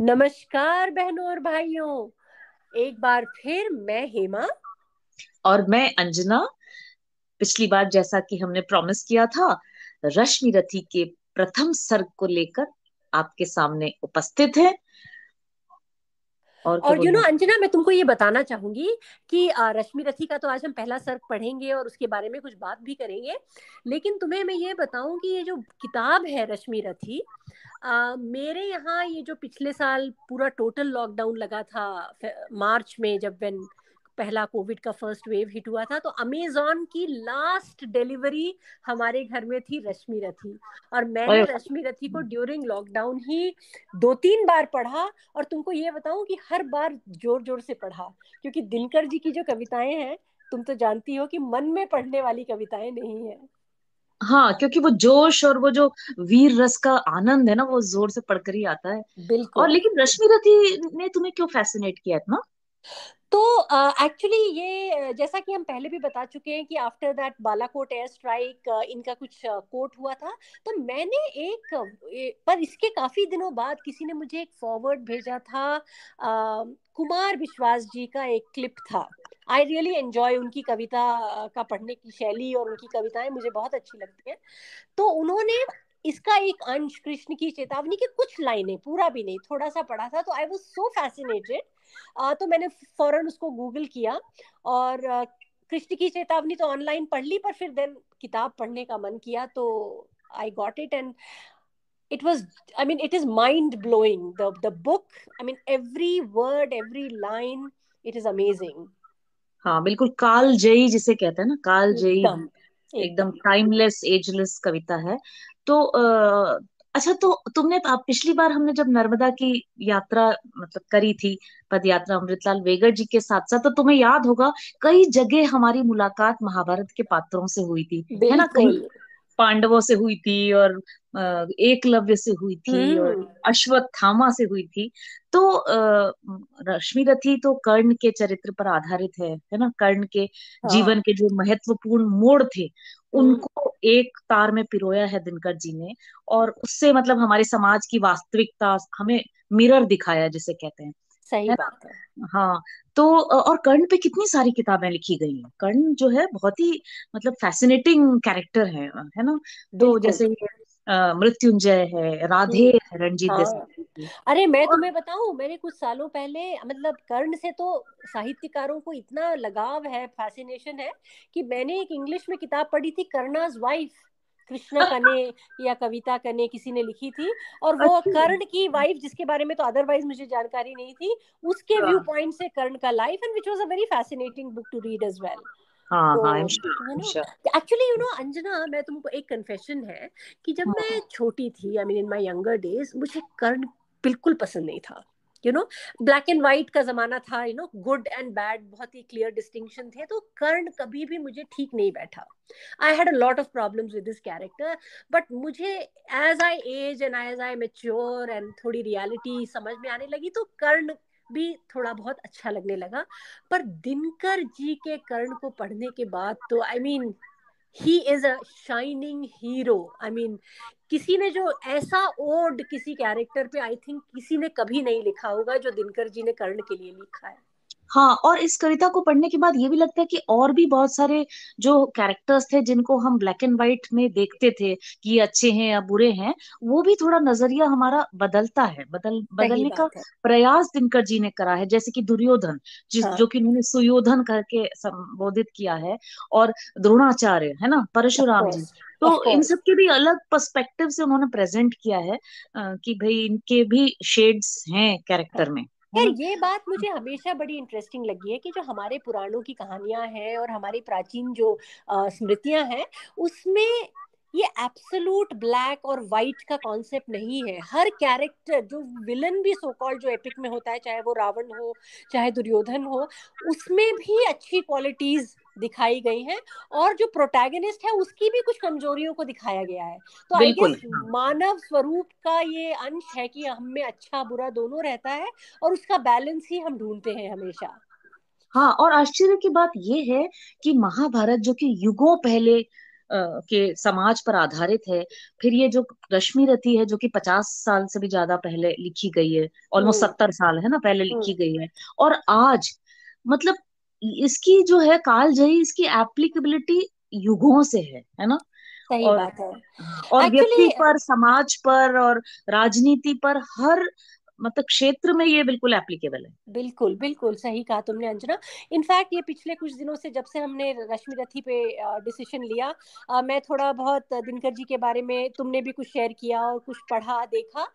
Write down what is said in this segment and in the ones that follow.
नमस्कार बहनों और भाइयों एक बार फिर मैं हेमा और मैं अंजना पिछली बार जैसा कि हमने प्रॉमिस किया था रश्मि रथी के प्रथम सर्ग को लेकर आपके सामने उपस्थित है और यू नो अंजना मैं तुमको ये बताना चाहूंगी कि रश्मि रथी का तो आज हम पहला सर्क पढ़ेंगे और उसके बारे में कुछ बात भी करेंगे लेकिन तुम्हें मैं ये बताऊं कि ये जो किताब है रश्मि रथी आ, मेरे यहाँ ये जो पिछले साल पूरा टोटल लॉकडाउन लगा था मार्च में जब वेन पहला कोविड का फर्स्ट वेव हिट हुआ था तो अमेजोन की लास्ट डिलीवरी हमारे घर में थी रश्मि रथी और मैंने रश्मि रथी को ड्यूरिंग लॉकडाउन ही दो तीन बार पढ़ा और तुमको ये बताऊं कि हर बार जोर जोर से पढ़ा क्योंकि दिनकर जी की जो कविताएं हैं तुम तो जानती हो कि मन में पढ़ने वाली कविताएं नहीं है हाँ क्योंकि वो जोश और वो जो वीर रस का आनंद है ना वो जोर से पढ़कर ही आता है बिल्कुल और लेकिन रश्मि रथी ने तुम्हें क्यों फैसिनेट किया इतना तो एक्चुअली uh, ये जैसा कि हम पहले भी बता चुके हैं कि after that Balakot air strike इनका कुछ कोर्ट हुआ था तो मैंने एक पर इसके काफी दिनों बाद किसी ने मुझे एक फॉरवर्ड भेजा था uh, कुमार विश्वास जी का एक क्लिप था आई रियली एंजॉय उनकी कविता का पढ़ने की शैली और उनकी कविताएं मुझे बहुत अच्छी लगती हैं तो उन्होंने इसका एक अंश कृष्ण की चेतावनी की कुछ लाइनें पूरा भी नहीं थोड़ा सा पढ़ा था तो आई वॉज सो फैसिनेटेड आ, तो मैंने फौरन उसको गूगल किया और कृष्ण की चेतावनी तो ऑनलाइन पढ़ ली पर फिर देन किताब पढ़ने का मन किया तो I got it and it was I mean it is mind blowing the the book i mean every word every line it is amazing हाँ बिल्कुल काल जयी जिसे कहते हैं ना काल जयी एकदम टाइमलेस एजलेस कविता है तो अच्छा तो तुमने पिछली बार हमने जब नर्मदा की यात्रा मतलब करी थी पद यात्रा अमृतलाल वेगर जी के साथ साथ तो तुम्हें याद होगा कई जगह हमारी मुलाकात महाभारत के पात्रों से हुई थी है ना कई पांडवों से हुई थी और एकलव्य से हुई थी हम्म। और अश्वत्थामा से हुई थी तो रश्मि रथी तो कर्ण के चरित्र पर आधारित है है ना कर्ण के हाँ। जीवन के जो महत्वपूर्ण मोड़ थे हम्म। उनको एक तार में पिरोया है दिनकर जी ने और उससे मतलब हमारे समाज की वास्तविकता हमें मिरर दिखाया जिसे कहते हैं सही है बात है हाँ तो और कर्ण पे कितनी सारी किताबें लिखी गई हैं कर्ण जो है बहुत ही मतलब फैसिनेटिंग कैरेक्टर है है ना तो जैसे मृत्युंजय है राधे हम्म। है रणजीत हाँ। अरे मैं तुम्हें बताऊं मैंने कुछ सालों पहले मतलब कर्ण से तो साहित्यकारों को इतना लगाव है फैसिनेशन है कि मैंने एक इंग्लिश में किताब पढ़ी थी कर्णाज वाइफ कृष्णा कने या कविता कने किसी ने लिखी थी और वो अच्छा। कर्ण की वाइफ जिसके बारे में तो अदरवाइज मुझे जानकारी नहीं थी उसके व्यू हाँ। पॉइंट से कर्ण का life and which was a very fascinating book to read as well actually you know Anjana मैं तुमको एक कन्फेशन है कि जब हाँ. मैं छोटी थी I mean in my younger days मुझे कर्ण बिल्कुल पसंद नहीं था you know black and white का जमाना था you know good and bad बहुत ही क्लियर डिस्टिंक्शन थे तो कर्ण कभी भी मुझे ठीक नहीं बैठा I had a lot of problem with this character but मुझे as I age and as I mature and थोड़ी रियालिटी समझ में आने लगी तो कर्ण भी थोड़ा बहुत अच्छा लगने लगा पर दिनकर जी के कर्ण को पढ़ने के बाद तो I I mean mean, he is a shining hero I mean किसी ने जो ऐसा ओड किसी कैरेक्टर पे आई थिंक किसी ने कभी नहीं लिखा होगा जो दिनकर जी ने कर्ण के लिए लिखा है हाँ और इस कविता को पढ़ने के बाद ये भी लगता है कि और भी बहुत सारे जो कैरेक्टर्स थे जिनको हम ब्लैक एंड व्हाइट में देखते थे कि ये अच्छे हैं या बुरे हैं वो भी थोड़ा नजरिया हमारा बदलता है बदल बदलने का प्रयास दिनकर जी ने करा है जैसे कि दुर्योधन जिस हाँ. जो कि उन्होंने सुयोधन करके संबोधित किया है और द्रोणाचार्य है ना परशुराम जी तो इन सब के भी अलग पर्सपेक्टिव से उन्होंने प्रेजेंट किया है कि भाई इनके भी शेड्स हैं कैरेक्टर में यार हम्म। ये बात मुझे हमेशा बड़ी इंटरेस्टिंग लगी है कि जो हमारे पुराणों की कहानियां हैं और हमारी प्राचीन जो स्मृतियां हैं उसमें ये एब्सोलूट ब्लैक और वाइट का कॉन्सेप्ट नहीं है हर कैरेक्टर जो विलन भी सो कॉल्ड जो एपिक में होता है चाहे वो रावण हो चाहे दुर्योधन हो उसमें भी अच्छी क्वालिटीज दिखाई गई है और जो प्रोटैगनिस्ट है उसकी भी कुछ कमजोरियों को दिखाया गया है तो आई गेस हाँ। मानव स्वरूप का ये अंश है कि हम में अच्छा बुरा दोनों रहता है और उसका बैलेंस ही हम ढूंढते हैं हमेशा हाँ और आश्चर्य की बात यह है कि महाभारत जो कि युगों पहले के समाज पर आधारित है फिर ये जो रश्मि रथी है जो कि पचास साल से भी ज्यादा पहले लिखी गई है ऑलमोस्ट हम्म। सत्तर साल है ना पहले हम्म। लिखी गई है और आज मतलब इसकी जो है कालजयी इसकी एप्लीकेबिलिटी युगों से है है ना सही और, बात है और व्यक्ति पर समाज पर और राजनीति पर हर मतलब क्षेत्र में ये बिल्कुल एप्लीकेबल है बिल्कुल बिल्कुल सही कहा तुमने अंजना इनफैक्ट ये पिछले कुछ दिनों से जब से हमने रश्मि रथी पे डिसीशन लिया आ, मैं थोड़ा बहुत दिनकर जी के बारे में तुमने भी कुछ शेयर किया और कुछ पढ़ा देखा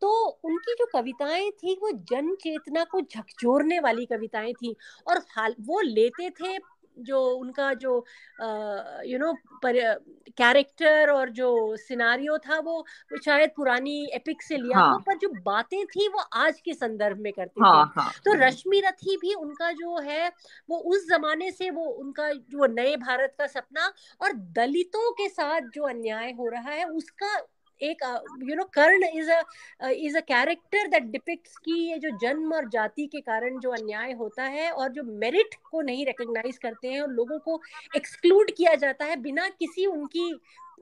तो उनकी जो कविताएं थी वो जन चेतना को झकझोरने वाली कविताएं थी और हाल वो लेते थे जो उनका जो यू नो कैरेक्टर और जो सिनारियो था वो शायद पुरानी एपिक से लिया हाँ. पर जो बातें थी वो आज के संदर्भ में करते हाँ, थे हाँ. तो रश्मि रथी भी उनका जो है वो उस जमाने से वो उनका जो नए भारत का सपना और दलितों के साथ जो अन्याय हो रहा है उसका एक you know Karna is is a character that depicts की ये जो जन्म और जाति के कारण जो अन्याय होता है और जो मेरिट को नहीं रिकग्नाइज करते हैं और लोगों को एक्सक्लूड किया जाता है बिना किसी उनकी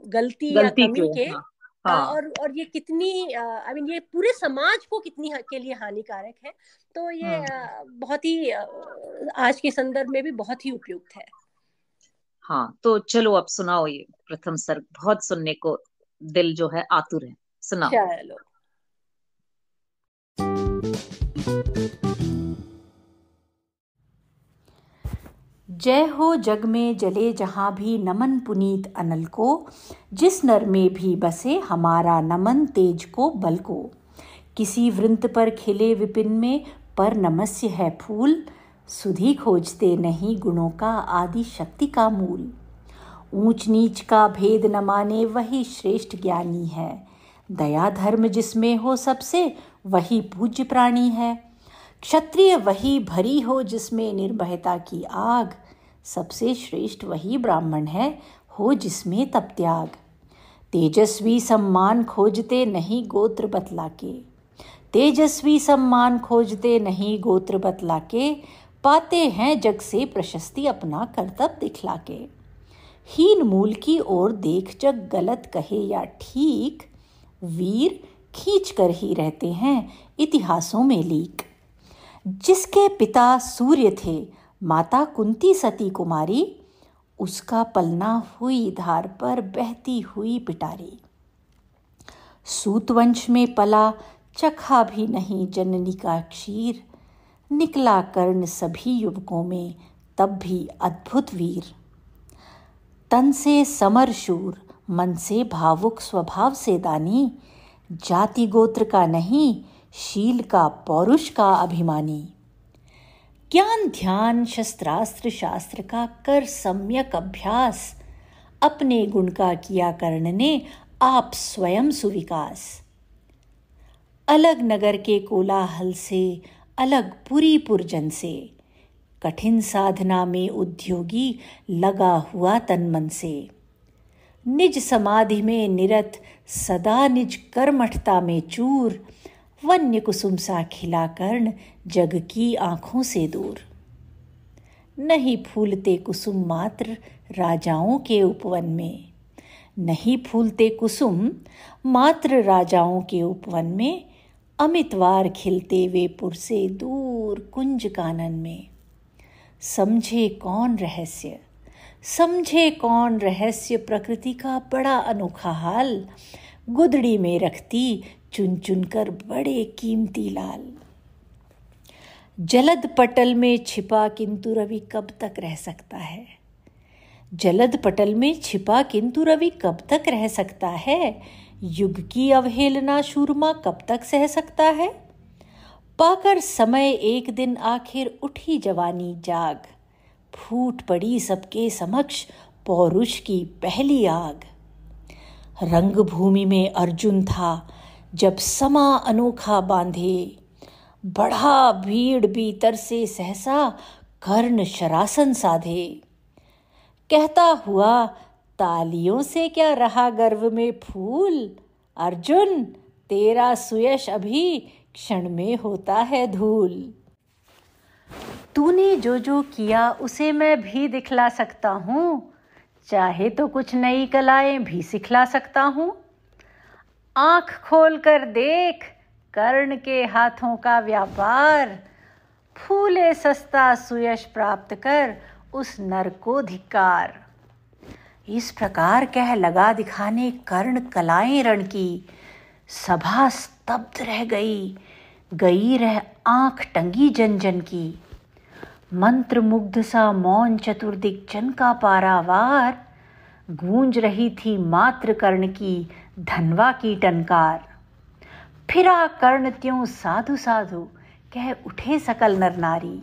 गलती, गलती या कमी के, हाँ. हाँ. और और ये कितनी आई मीन ये पूरे समाज को कितनी के लिए हानिकारक है तो ये हाँ. बहुत ही आज के संदर्भ में भी बहुत ही उपयुक्त है हाँ तो चलो अब सुनाओ ये प्रथम सर्ग बहुत सुनने को दिल जो है आतुर है सुना जय हो जग में जले जहाँ भी नमन पुनीत अनल को जिस नर में भी बसे हमारा नमन तेज को बल को किसी वृंत पर खिले विपिन में पर नमस्य है फूल सुधी खोजते नहीं गुणों का आदि शक्ति का मूल ऊंच नीच का भेद न माने वही श्रेष्ठ ज्ञानी है दया धर्म जिसमें हो सबसे वही पूज्य प्राणी है क्षत्रिय वही भरी हो जिसमें निर्भयता की आग सबसे श्रेष्ठ वही ब्राह्मण है हो जिसमें तप त्याग तेजस्वी सम्मान खोजते नहीं गोत्र बतला के तेजस्वी सम्मान खोजते नहीं गोत्र बतला के पाते हैं जग से प्रशस्ति अपना कर्तव्य दिखला के हीन मूल की ओर देख जग गलत कहे या ठीक वीर खींच कर ही रहते हैं इतिहासों में लीक जिसके पिता सूर्य थे माता कुंती सती कुमारी उसका पलना हुई धार पर बहती हुई पिटारी सूतवंश में पला चखा भी नहीं जननी का क्षीर निकला कर्ण सभी युवकों में तब भी अद्भुत वीर तन से समर शूर मन से भावुक स्वभाव से दानी जाति गोत्र का नहीं शील का पौरुष का अभिमानी ज्ञान ध्यान शस्त्रास्त्र शास्त्र का कर सम्यक अभ्यास अपने गुण का किया कर्ण ने आप स्वयं सुविकास अलग नगर के कोलाहल से अलग पुरी पुरजन से कठिन साधना में उद्योगी लगा हुआ तन मन से निज समाधि में निरत सदा निज कर्मठता में चूर वन्य कुसुम सा खिला कर्ण जग की आंखों से दूर नहीं फूलते कुसुम मात्र राजाओं के उपवन में नहीं फूलते कुसुम मात्र राजाओं के उपवन में अमितवार खिलते वे पुर से दूर कुंज कानन में समझे कौन रहस्य समझे कौन रहस्य प्रकृति का बड़ा अनोखा हाल गुदड़ी में रखती चुन चुन कर बड़े कीमती लाल जलद पटल में छिपा किंतु रवि कब तक रह सकता है जलद पटल में छिपा किंतु रवि कब तक रह सकता है युग की अवहेलना शूरमा कब तक सह सकता है पाकर समय एक दिन आखिर उठी जवानी जाग फूट पड़ी सबके समक्ष पौरुष की पहली आग रंग भूमि में अर्जुन था जब समा अनोखा बांधे बढ़ा भीड़ भीतर से सहसा कर्ण शरासन साधे कहता हुआ तालियों से क्या रहा गर्व में फूल अर्जुन तेरा सुयश अभी क्षण में होता है धूल तूने जो जो किया उसे मैं भी दिखला सकता हूँ चाहे तो कुछ नई कलाएं भी सिखला सकता हूँ आंख खोल कर देख कर्ण के हाथों का व्यापार फूले सस्ता सुयश प्राप्त कर उस नर को धिकार इस प्रकार कह लगा दिखाने कर्ण कलाएं रण की सभा स्तब्ध रह गई गई रह आंख टंगी जन जन की मंत्र मुग्ध सा मौन चतुर्दिक जन का पारावार गूंज रही थी मात्र कर्ण की धनवा की टनकार फिरा कर्ण त्यों साधु साधु कह उठे सकल नर नारी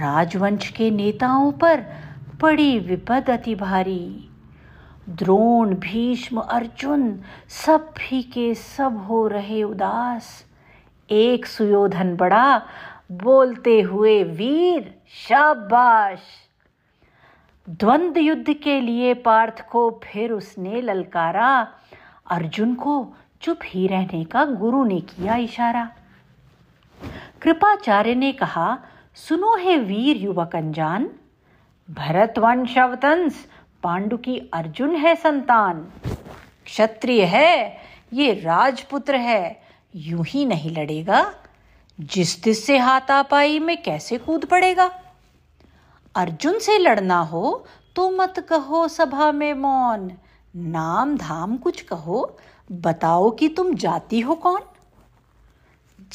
राजवंश के नेताओं पर पड़ी विपद अति भारी द्रोण भीष्म अर्जुन सब भी के सब हो रहे उदास एक सुयोधन बड़ा बोलते हुए वीर शाबाश द्वंद युद्ध के लिए पार्थ को फिर उसने ललकारा अर्जुन को चुप ही रहने का गुरु ने किया इशारा कृपाचार्य ने कहा सुनो हे वीर युवक अनजान भरत वंश अवतंस पांडु की अर्जुन है संतान क्षत्रिय है ये राजपुत्र है यूं ही नहीं लड़ेगा जिस दिस से हाथापाई में कैसे कूद पड़ेगा अर्जुन से लड़ना हो तो मत कहो सभा में मौन नाम धाम कुछ कहो बताओ कि तुम जाती हो कौन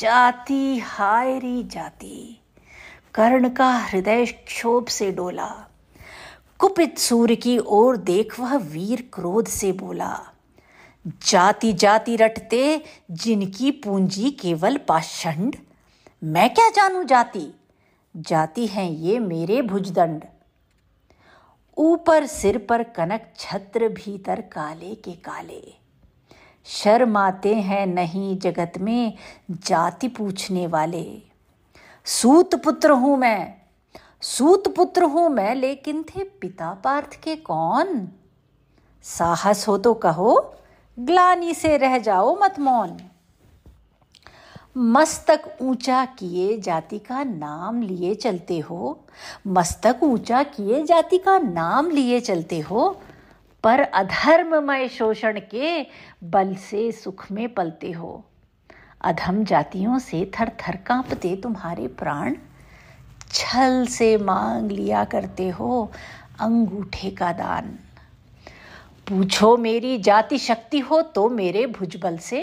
जाति हायरी जाति कर्ण का हृदय क्षोभ से डोला कुपित सूर्य की ओर देख वह वीर क्रोध से बोला जाति जाति रटते जिनकी पूंजी केवल पाषंड मैं क्या जानू जाति जाति हैं ये मेरे भुजदंड ऊपर सिर पर कनक छत्र भीतर काले के काले शर्माते हैं नहीं जगत में जाति पूछने वाले सूत पुत्र हूं मैं सूत पुत्र हूं मैं लेकिन थे पिता पार्थ के कौन साहस हो तो कहो ग्लानी से रह जाओ मत मौन मस्तक ऊंचा किए जाति का नाम लिए चलते हो मस्तक ऊंचा किए जाति का नाम लिए चलते हो पर अधर्ममय शोषण के बल से सुख में पलते हो अधम जातियों से थर थर कांपते तुम्हारे प्राण छल से मांग लिया करते हो अंगूठे का दान पूछो मेरी जाति शक्ति हो तो मेरे भुजबल से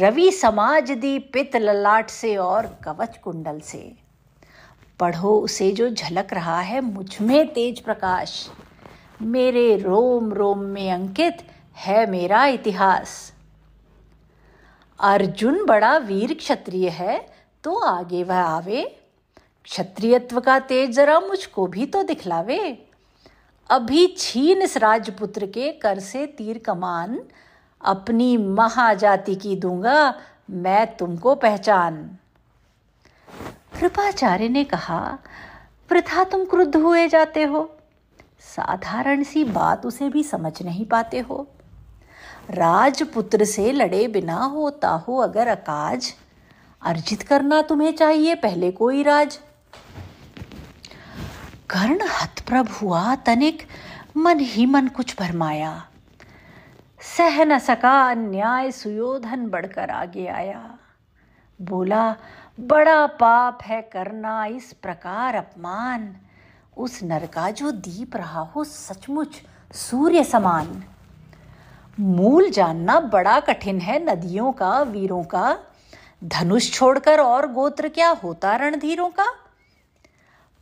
रवि समाज दी पित ललाट से और कवच कुंडल से पढ़ो उसे जो झलक रहा है मुझ में तेज प्रकाश मेरे रोम रोम में अंकित है मेरा इतिहास अर्जुन बड़ा वीर क्षत्रिय है तो आगे वह आवे क्षत्रियत्व का तेज जरा मुझको भी तो दिखलावे अभी छीन इस राजपुत्र के कर से तीर कमान अपनी महाजाति की दूंगा मैं तुमको पहचान कृपाचार्य ने कहा प्रथा तुम क्रुद्ध हुए जाते हो साधारण सी बात उसे भी समझ नहीं पाते हो राजपुत्र से लड़े बिना होता हो अगर अकाज अर्जित करना तुम्हें चाहिए पहले कोई राज कर्ण हतप्रभ हुआ तनिक मन ही मन कुछ भरमाया सह न सका अन्याय सुयोधन बढ़कर आगे आया बोला बड़ा पाप है करना इस प्रकार अपमान उस नर का जो दीप रहा हो सचमुच सूर्य समान मूल जानना बड़ा कठिन है नदियों का वीरों का धनुष छोड़कर और गोत्र क्या होता रणधीरों का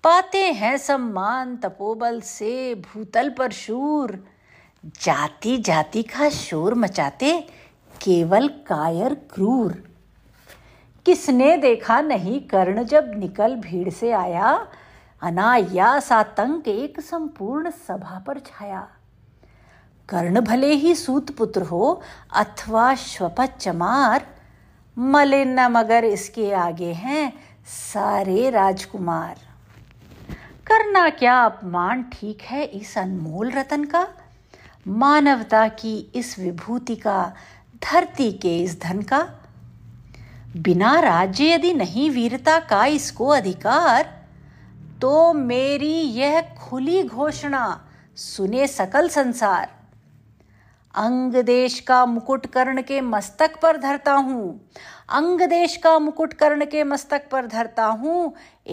पाते हैं सम्मान तपोबल से भूतल पर शूर जाति जाति का शोर मचाते केवल कायर क्रूर किसने देखा नहीं कर्ण जब निकल भीड़ से आया अनायास आतंक एक संपूर्ण सभा पर छाया कर्ण भले ही सूत पुत्र हो अथवा स्वप चमार मलिन मगर इसके आगे हैं सारे राजकुमार करना क्या अपमान ठीक है इस अनमोल रतन का मानवता की इस विभूति का धरती के इस धन का बिना राज्य यदि नहीं वीरता का इसको अधिकार तो मेरी यह खुली घोषणा सुने सकल संसार अंग देश का मुकुट कर्ण के मस्तक पर धरता हूं अंग देश का मुकुट कर्ण के मस्तक पर धरता हूँ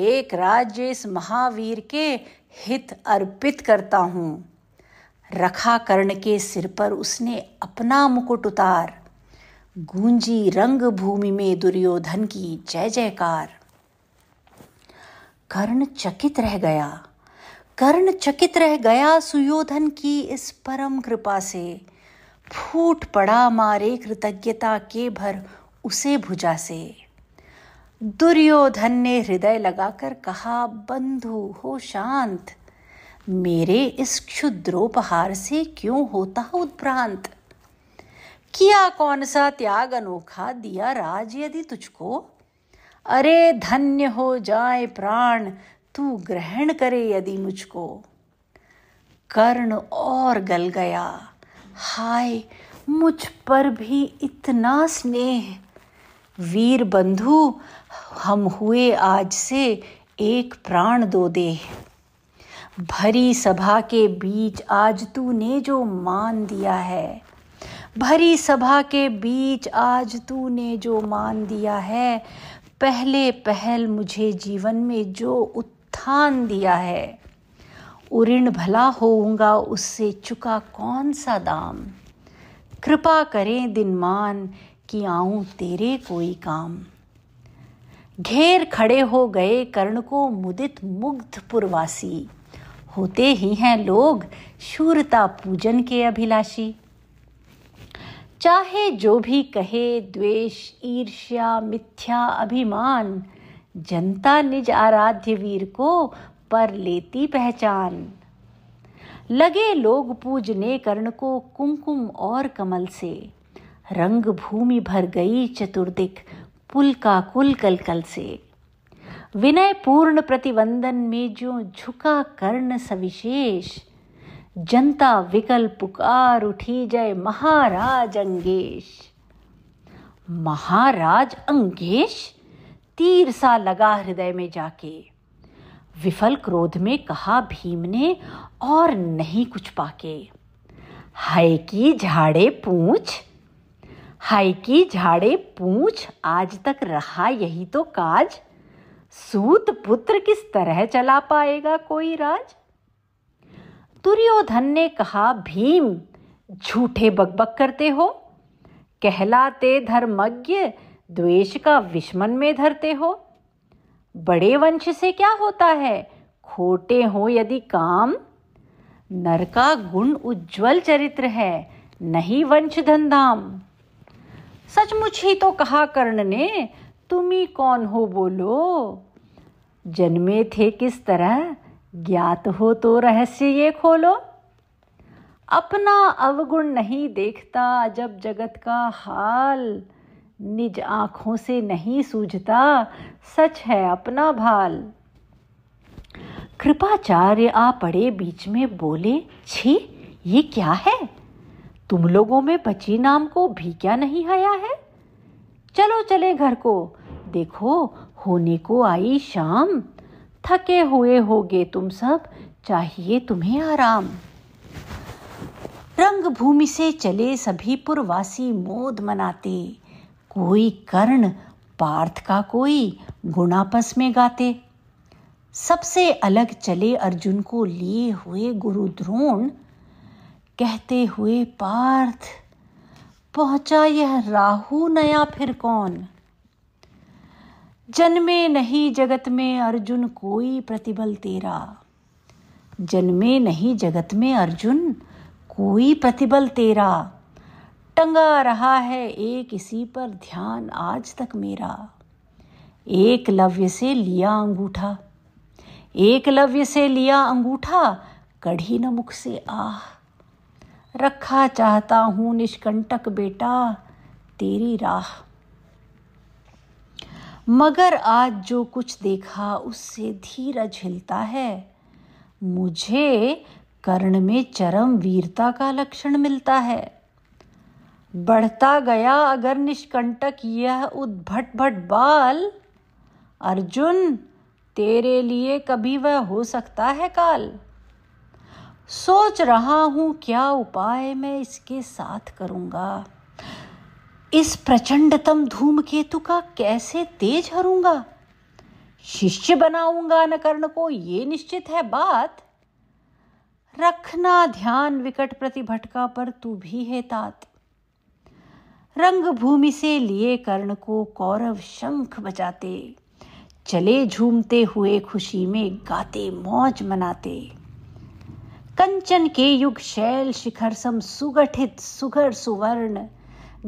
एक राज्य इस महावीर के हित अर्पित करता हूँ रखा कर्ण के सिर पर उसने अपना मुकुट उतार गूंजी रंग भूमि में दुर्योधन की जय जयकार कर्ण चकित रह गया कर्ण चकित रह गया सुयोधन की इस परम कृपा से फूट पड़ा मारे कृतज्ञता के भर उसे भुजा से दुर्योधन ने हृदय लगाकर कहा बंधु हो शांत मेरे इस क्षुद्रोपहार से क्यों होता उत्प्रांत किया कौन सा त्याग अनोखा दिया राज यदि तुझको अरे धन्य हो जाए प्राण तू ग्रहण करे यदि मुझको कर्ण और गल गया हाय मुझ पर भी इतना स्नेह वीर बंधु हम हुए आज से एक प्राण दो दे भरी सभा के बीच आज तूने जो मान दिया है भरी सभा के बीच आज तूने जो मान दिया है पहले पहल मुझे जीवन में जो उत्थान दिया है उऋण भला होऊंगा उससे चुका कौन सा दाम कृपा करें दिनमान कि आऊं तेरे कोई काम घेर खड़े हो गए कर्ण को मुदित मुग्ध पुरवासी होते ही हैं लोग शूरता पूजन के अभिलाषी चाहे जो भी कहे द्वेष ईर्ष्या मिथ्या अभिमान जनता निज आराध्य वीर को पर लेती पहचान लगे लोग पूजने कर्ण को कुमकुम और कमल से रंग भूमि भर गई चतुर्दिक पुल का कुल कल कल से विनय पूर्ण प्रतिवंदन में जो झुका कर्ण सविशेष जनता विकल पुकार उठी जय महाराज अंगेश महाराज अंगेश तीर सा लगा हृदय में जाके विफल क्रोध में कहा भीम ने और नहीं कुछ पाके हाय की झाड़े पूछ हाय की झाड़े पूछ आज तक रहा यही तो काज सूत पुत्र किस तरह चला पाएगा कोई राज दुर्योधन ने कहा भीम झूठे बकबक करते हो कहलाते धर्मज्ञ द्वेष का विश्मन में धरते हो बड़े वंश से क्या होता है खोटे हो यदि काम नर का गुण उज्जवल चरित्र है नहीं वंश धन धाम सचमुच ही तो कहा कर्ण ने तुम्ही कौन हो बोलो जन्मे थे किस तरह ज्ञात हो तो रहस्य ये खोलो अपना अवगुण नहीं देखता जब जगत का हाल निज आंखों से नहीं सूझता सच है अपना भाल कृपाचार्य आ पड़े बीच में बोले छी ये क्या है तुम लोगों में बची नाम को भी क्या नहीं हया है चलो चले घर को देखो होने को आई शाम थके हुए होगे तुम सब चाहिए तुम्हें आराम रंग भूमि से चले सभी पुरवासी मोद मनाते कोई कर्ण पार्थ का कोई गुणापस में गाते सबसे अलग चले अर्जुन को लिए हुए गुरु द्रोण कहते हुए पार्थ पहुंचा यह राहु नया फिर कौन जन्मे नहीं जगत में अर्जुन कोई प्रतिबल तेरा जन्मे नहीं जगत में अर्जुन कोई प्रतिबल तेरा टंगा रहा है एक इसी पर ध्यान आज तक मेरा एक लव्य से लिया अंगूठा एक लव्य से लिया अंगूठा कढ़ी न मुख से आह रखा चाहता हूँ निष्कंटक बेटा तेरी राह मगर आज जो कुछ देखा उससे धीरज हिलता है मुझे कर्ण में चरम वीरता का लक्षण मिलता है बढ़ता गया अगर निष्कंटक यह उद्भट भट बाल अर्जुन तेरे लिए कभी वह हो सकता है काल सोच रहा हूँ क्या उपाय मैं इसके साथ करूँगा इस प्रचंडतम धूमकेतु का कैसे तेज हरूंगा शिष्य बनाऊंगा न कर्ण को ये निश्चित है बात रखना ध्यान विकट प्रति भटका पर तू भी है तात भूमि से लिए कर्ण को कौरव शंख बजाते चले झूमते हुए खुशी में गाते मौज मनाते कंचन के युग शैल शिखर सम सुगठित सुघर सुवर्ण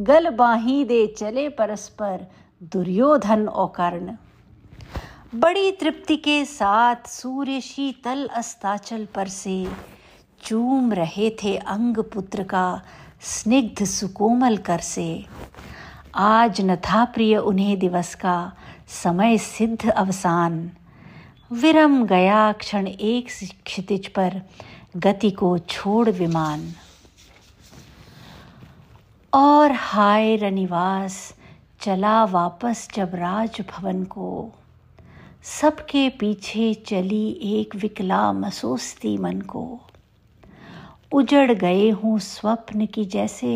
गल बाही दे चले परस्पर दुर्योधन औकर्ण बड़ी तृप्ति के साथ सूर्य शीतल अस्ताचल पर से चूम रहे थे अंग पुत्र का स्निग्ध सुकोमल कर से आज न था प्रिय उन्हें दिवस का समय सिद्ध अवसान विरम गया क्षण एक क्षितिज पर गति को छोड़ विमान और हाय रनिवास चला वापस जब राजभवन को सबके पीछे चली एक विकला मसोस्ती मन को उजड़ गए हूँ स्वप्न की जैसे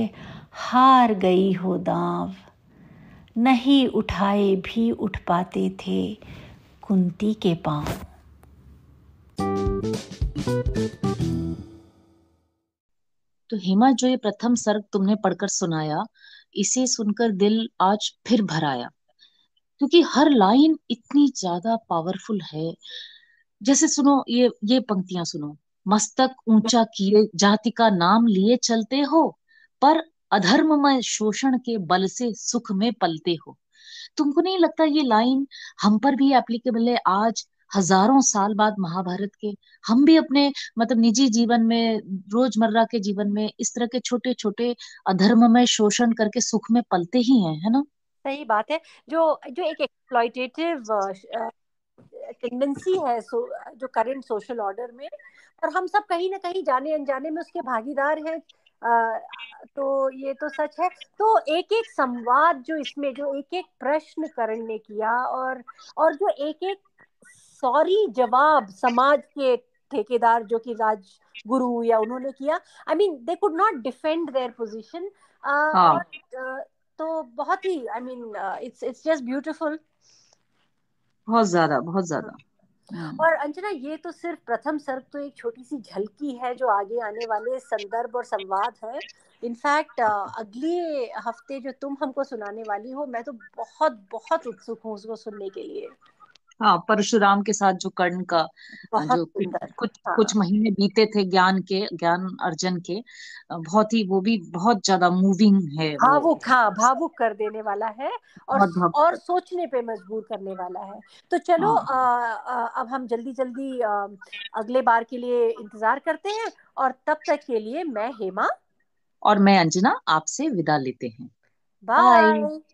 हार गई हो दाव नहीं उठाए भी उठ पाते थे कुंती के पांव तो हेमा जो ये प्रथम सर्ग तुमने पढ़कर सुनाया इसे सुनकर दिल आज फिर भराया क्योंकि हर लाइन इतनी ज्यादा पावरफुल है जैसे सुनो ये ये पंक्तियां सुनो मस्तक ऊंचा किए जाति का नाम लिए चलते हो पर अधर्म में शोषण के बल से सुख में पलते हो तुमको नहीं लगता ये लाइन हम पर भी एप्लीकेबल है आज हजारों साल बाद महाभारत के हम भी अपने मतलब निजी जीवन में रोजमर्रा के जीवन में इस तरह के छोटे छोटे अधर्म में शोषण करके सुख में पलते ही हैं है ना सही बात है जो जो एक एक्सप्लॉयटेटिव टेंडेंसी है सो, जो करंट सोशल ऑर्डर में और हम सब कहीं ना कहीं जाने अनजाने में उसके भागीदार हैं तो ये तो सच है तो एक एक संवाद जो इसमें जो एक एक प्रश्न करण ने किया और और जो एक एक सॉरी जवाब समाज के ठेकेदार जो कि राजगुरु या उन्होंने किया I mean they could not defend their position तो बहुत ही I mean it's it's just beautiful बहुत ज्यादा बहुत ज्यादा हाँ। हम्म। और अंजना ये तो सिर्फ प्रथम सर्ग तो एक छोटी सी झलकी है जो आगे आने वाले संदर्भ और संवाद है इनफैक्ट uh, अगले हफ्ते जो तुम हमको सुनाने वाली हो मैं तो बहुत बहुत उत्सुक हूँ उसको सुनने के लिए हाँ परशुराम के साथ जो कर्ण का जो कुछ हाँ। कुछ महीने बीते थे ज्ञान के ज्ञान अर्जन के बहुत ही वो भी बहुत ज्यादा मूविंग है भावुक हाँ भावुक कर देने वाला है और और सोचने पे मजबूर करने वाला है तो चलो हाँ। आ, आ, अब हम जल्दी जल्दी आ, अगले बार के लिए इंतजार करते हैं और तब तक के लिए मैं हेमा और मैं अंजना आपसे विदा लेते हैं बाय